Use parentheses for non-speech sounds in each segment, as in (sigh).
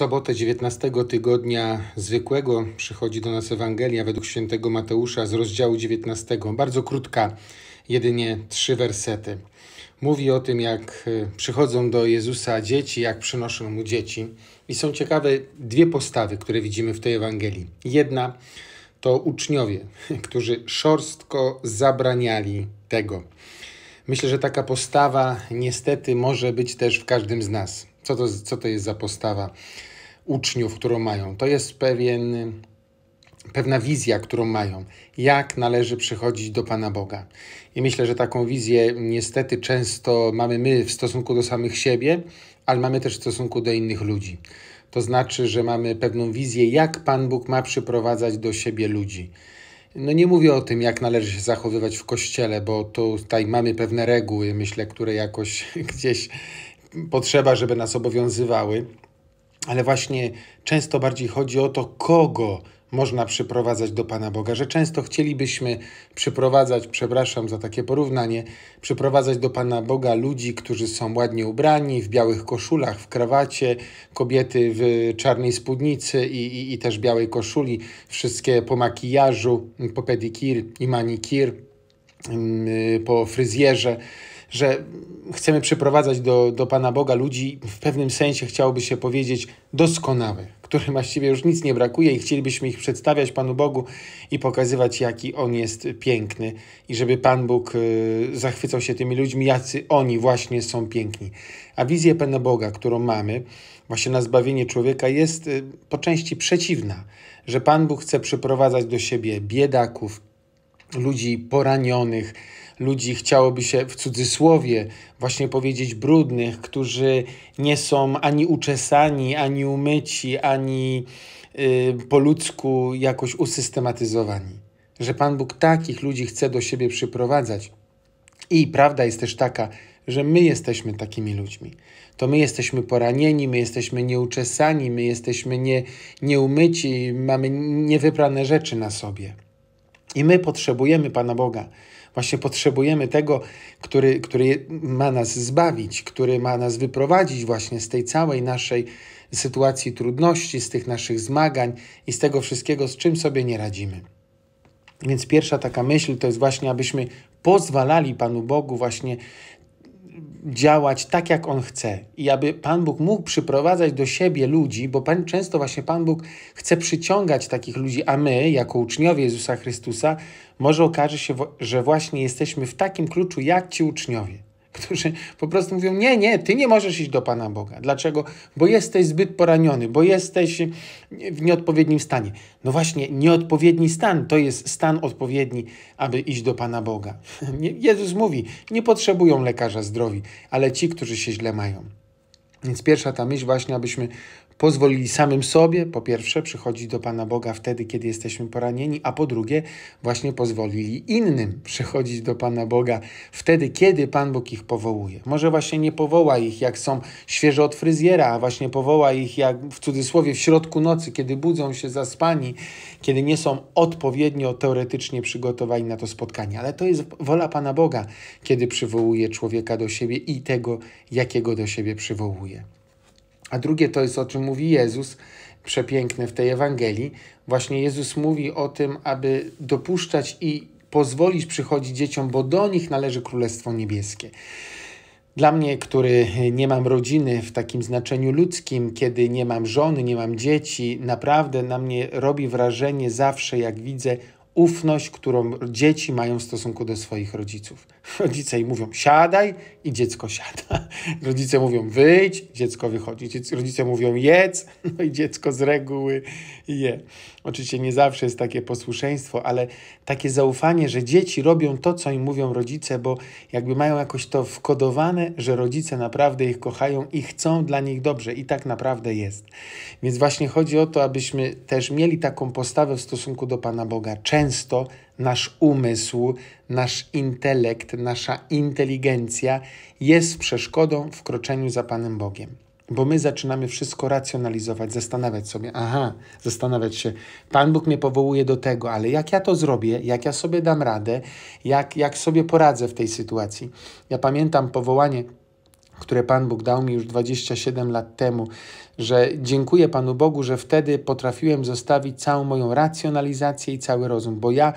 sobotę 19 tygodnia zwykłego przychodzi do nas Ewangelia według świętego Mateusza z rozdziału 19, bardzo krótka, jedynie trzy wersety. Mówi o tym, jak y, przychodzą do Jezusa dzieci, jak przynoszą mu dzieci. I są ciekawe dwie postawy, które widzimy w tej Ewangelii. Jedna to uczniowie, (laughs) którzy szorstko zabraniali tego. Myślę, że taka postawa niestety może być też w każdym z nas. Co to, co to jest za postawa? uczniów, którą mają. To jest pewien, pewna wizja, którą mają, jak należy przychodzić do Pana Boga. I myślę, że taką wizję niestety często mamy my w stosunku do samych siebie, ale mamy też w stosunku do innych ludzi. To znaczy, że mamy pewną wizję, jak Pan Bóg ma przyprowadzać do siebie ludzi. No nie mówię o tym, jak należy się zachowywać w kościele, bo tutaj mamy pewne reguły, myślę, które jakoś (laughs) gdzieś potrzeba, żeby nas obowiązywały ale właśnie często bardziej chodzi o to, kogo można przyprowadzać do Pana Boga, że często chcielibyśmy przyprowadzać, przepraszam za takie porównanie, przyprowadzać do Pana Boga ludzi, którzy są ładnie ubrani, w białych koszulach, w krawacie, kobiety w czarnej spódnicy i, i, i też białej koszuli, wszystkie po makijażu, po pedikir i manikir, mm, po fryzjerze że chcemy przyprowadzać do, do Pana Boga ludzi, w pewnym sensie chciałoby się powiedzieć, doskonałych, którym właściwie już nic nie brakuje i chcielibyśmy ich przedstawiać Panu Bogu i pokazywać, jaki On jest piękny i żeby Pan Bóg y, zachwycał się tymi ludźmi, jacy oni właśnie są piękni. A wizja Pana Boga, którą mamy, właśnie na zbawienie człowieka, jest y, po części przeciwna, że Pan Bóg chce przyprowadzać do siebie biedaków, ludzi poranionych, ludzi chciałoby się w cudzysłowie właśnie powiedzieć brudnych, którzy nie są ani uczesani, ani umyci, ani y, po ludzku jakoś usystematyzowani. Że Pan Bóg takich ludzi chce do siebie przyprowadzać. I prawda jest też taka, że my jesteśmy takimi ludźmi. To my jesteśmy poranieni, my jesteśmy nieuczesani, my jesteśmy nie, nieumyci, mamy niewyprane rzeczy na sobie. I my potrzebujemy Pana Boga, Właśnie potrzebujemy tego, który, który ma nas zbawić, który ma nas wyprowadzić właśnie z tej całej naszej sytuacji trudności, z tych naszych zmagań i z tego wszystkiego, z czym sobie nie radzimy. Więc pierwsza taka myśl to jest właśnie, abyśmy pozwalali Panu Bogu właśnie działać tak, jak On chce i aby Pan Bóg mógł przyprowadzać do siebie ludzi, bo pan, często właśnie Pan Bóg chce przyciągać takich ludzi, a my, jako uczniowie Jezusa Chrystusa, może okaże się, że właśnie jesteśmy w takim kluczu jak ci uczniowie którzy po prostu mówią: Nie, nie, ty nie możesz iść do Pana Boga. Dlaczego? Bo jesteś zbyt poraniony, bo jesteś w nieodpowiednim stanie. No właśnie, nieodpowiedni stan to jest stan odpowiedni, aby iść do Pana Boga. (laughs) Jezus mówi: Nie potrzebują lekarza zdrowi, ale ci, którzy się źle mają. Więc pierwsza ta myśl właśnie, abyśmy pozwolili samym sobie, po pierwsze, przychodzić do Pana Boga wtedy, kiedy jesteśmy poranieni, a po drugie, właśnie pozwolili innym (laughs) przychodzić do Pana Boga wtedy, kiedy Pan Bóg ich powołuje. Może właśnie nie powoła ich, jak są świeżo od fryzjera, a właśnie powoła ich, jak w cudzysłowie, w środku nocy, kiedy budzą się zaspani, kiedy nie są odpowiednio teoretycznie przygotowani na to spotkanie. Ale to jest wola Pana Boga, kiedy przywołuje człowieka do siebie i tego, jakiego do siebie przywołuje. A drugie to jest, o czym mówi Jezus, przepiękne w tej Ewangelii. Właśnie Jezus mówi o tym, aby dopuszczać i pozwolić przychodzić dzieciom, bo do nich należy Królestwo Niebieskie. Dla mnie, który nie mam rodziny w takim znaczeniu ludzkim, kiedy nie mam żony, nie mam dzieci, naprawdę na mnie robi wrażenie zawsze, jak widzę ufność, którą dzieci mają w stosunku do swoich rodziców. Rodzice im mówią siadaj i dziecko siada. (laughs) Rodzice mówią wyjdź, dziecko wychodzi. Rodzice mówią jedz, (laughs) no i dziecko z reguły je. Oczywiście nie zawsze jest takie posłuszeństwo, ale takie zaufanie, że dzieci robią to, co im mówią rodzice, bo jakby mają jakoś to wkodowane, że rodzice naprawdę ich kochają i chcą dla nich dobrze i tak naprawdę jest. Więc właśnie chodzi o to, abyśmy też mieli taką postawę w stosunku do Pana Boga. Często nasz umysł, nasz intelekt, nasza inteligencja jest przeszkodą w kroczeniu za Panem Bogiem. Bo my zaczynamy wszystko racjonalizować, zastanawiać sobie, aha, zastanawiać się, Pan Bóg mnie powołuje do tego, ale jak ja to zrobię, jak ja sobie dam radę, jak, jak sobie poradzę w tej sytuacji. Ja pamiętam powołanie które Pan Bóg dał mi już 27 lat temu, że dziękuję Panu Bogu, że wtedy potrafiłem zostawić całą moją racjonalizację i cały rozum, bo ja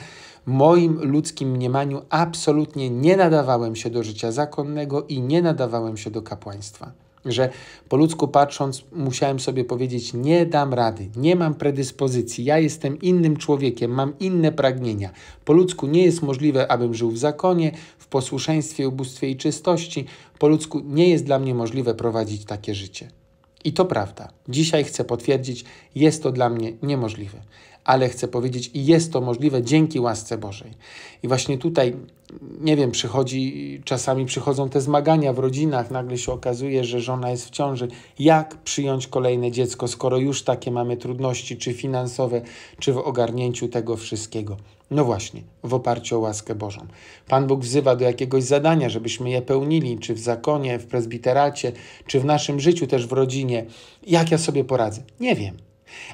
moim ludzkim mniemaniu absolutnie nie nadawałem się do życia zakonnego i nie nadawałem się do kapłaństwa że po ludzku patrząc, musiałem sobie powiedzieć: Nie dam rady, nie mam predyspozycji, ja jestem innym człowiekiem, mam inne pragnienia. Po ludzku nie jest możliwe, abym żył w zakonie, w posłuszeństwie, ubóstwie i czystości. Po ludzku nie jest dla mnie możliwe prowadzić takie życie. I to prawda. Dzisiaj chcę potwierdzić, jest to dla mnie niemożliwe ale chcę powiedzieć, i jest to możliwe dzięki łasce Bożej. I właśnie tutaj, nie wiem, przychodzi, czasami przychodzą te zmagania w rodzinach, nagle się okazuje, że żona jest w ciąży. Jak przyjąć kolejne dziecko, skoro już takie mamy trudności, czy finansowe, czy w ogarnięciu tego wszystkiego? No właśnie, w oparciu o łaskę Bożą. Pan Bóg wzywa do jakiegoś zadania, żebyśmy je pełnili, czy w zakonie, w prezbiteracie, czy w naszym życiu, też w rodzinie. Jak ja sobie poradzę? Nie wiem.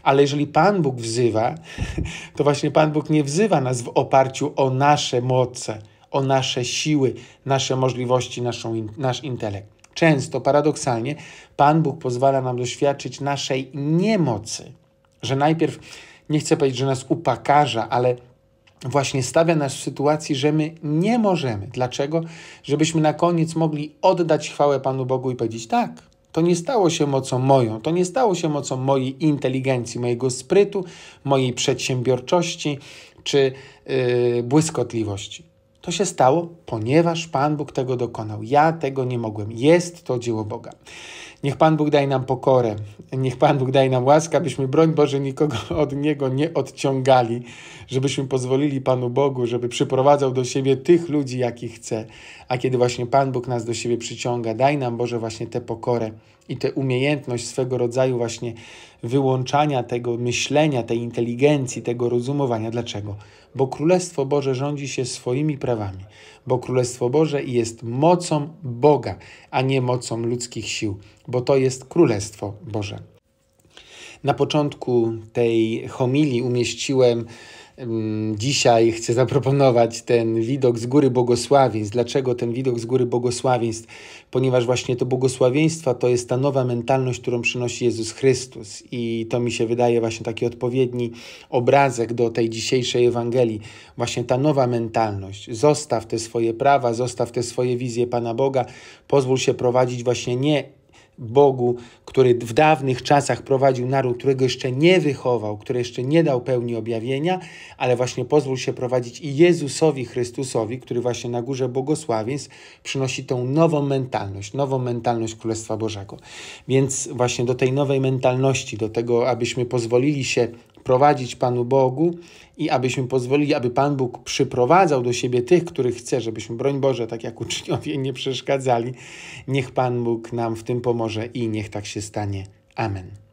Ale jeżeli Pan Bóg wzywa, (laughs) to właśnie Pan Bóg nie wzywa nas w oparciu o nasze moce, o nasze siły, nasze możliwości, naszą, nasz intelekt. Często, paradoksalnie, Pan Bóg pozwala nam doświadczyć naszej niemocy, że najpierw nie chcę powiedzieć, że nas upakarza, ale właśnie stawia nas w sytuacji, że my nie możemy. Dlaczego? Żebyśmy na koniec mogli oddać chwałę Panu Bogu i powiedzieć tak. To nie stało się mocą moją, to nie stało się mocą mojej inteligencji, mojego sprytu, mojej przedsiębiorczości czy yy, błyskotliwości. To się stało, ponieważ Pan Bóg tego dokonał. Ja tego nie mogłem. Jest to dzieło Boga. Niech Pan Bóg daje nam pokorę, niech Pan Bóg daje nam łaskę, abyśmy, broń Boże, nikogo (laughs) od Niego nie odciągali, żebyśmy pozwolili Panu Bogu, żeby przyprowadzał do siebie tych ludzi, jakich chce. A kiedy właśnie Pan Bóg nas do siebie przyciąga, daj nam, Boże, właśnie tę pokorę, i tę umiejętność swego rodzaju właśnie wyłączania tego myślenia, tej inteligencji, tego rozumowania. Dlaczego? Bo Królestwo Boże rządzi się swoimi prawami, bo Królestwo Boże jest mocą Boga, a nie mocą ludzkich sił, bo to jest Królestwo Boże. Na początku tej homilii umieściłem Dzisiaj chcę zaproponować ten widok z Góry Błogosławieństw. Dlaczego ten widok z Góry Błogosławieństw? Ponieważ właśnie to błogosławieństwa to jest ta nowa mentalność, którą przynosi Jezus Chrystus. I to mi się wydaje właśnie taki odpowiedni obrazek do tej dzisiejszej Ewangelii. Właśnie ta nowa mentalność. Zostaw te swoje prawa, zostaw te swoje wizje Pana Boga. Pozwól się prowadzić właśnie nie Bogu, który w dawnych czasach prowadził naród, którego jeszcze nie wychował, który jeszcze nie dał pełni objawienia, ale właśnie pozwól się prowadzić i Jezusowi Chrystusowi, który właśnie na górze błogosławieństw przynosi tą nową mentalność, nową mentalność Królestwa Bożego. Więc właśnie do tej nowej mentalności, do tego, abyśmy pozwolili się prowadzić Panu Bogu i abyśmy pozwolili, aby Pan Bóg przyprowadzał do siebie tych, których chce, żebyśmy, broń Boże, tak jak uczniowie, nie przeszkadzali. Niech Pan Bóg nam w tym pomoże i niech tak się stanie. Amen.